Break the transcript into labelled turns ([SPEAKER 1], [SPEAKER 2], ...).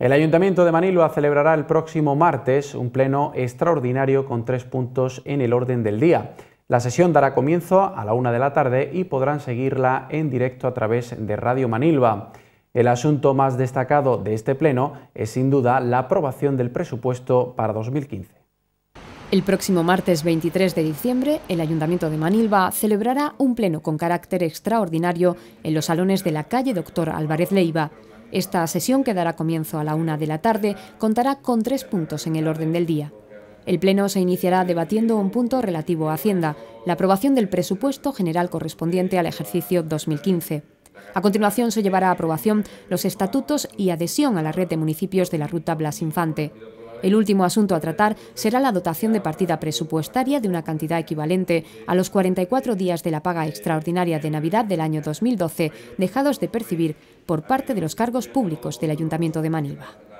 [SPEAKER 1] El Ayuntamiento de Manilva celebrará el próximo martes un pleno extraordinario con tres puntos en el orden del día. La sesión dará comienzo a la una de la tarde y podrán seguirla en directo a través de Radio Manilva. El asunto más destacado de este pleno es sin duda la aprobación del presupuesto para 2015.
[SPEAKER 2] El próximo martes 23 de diciembre, el Ayuntamiento de Manilva celebrará un pleno con carácter extraordinario en los salones de la calle Doctor Álvarez Leiva. Esta sesión, que dará comienzo a la una de la tarde, contará con tres puntos en el orden del día. El Pleno se iniciará debatiendo un punto relativo a Hacienda, la aprobación del presupuesto general correspondiente al ejercicio 2015. A continuación se llevará a aprobación los estatutos y adhesión a la red de municipios de la Ruta Blas Infante. El último asunto a tratar será la dotación de partida presupuestaria de una cantidad equivalente a los 44 días de la paga extraordinaria de Navidad del año 2012 dejados de percibir por parte de los cargos públicos del Ayuntamiento de Manilva.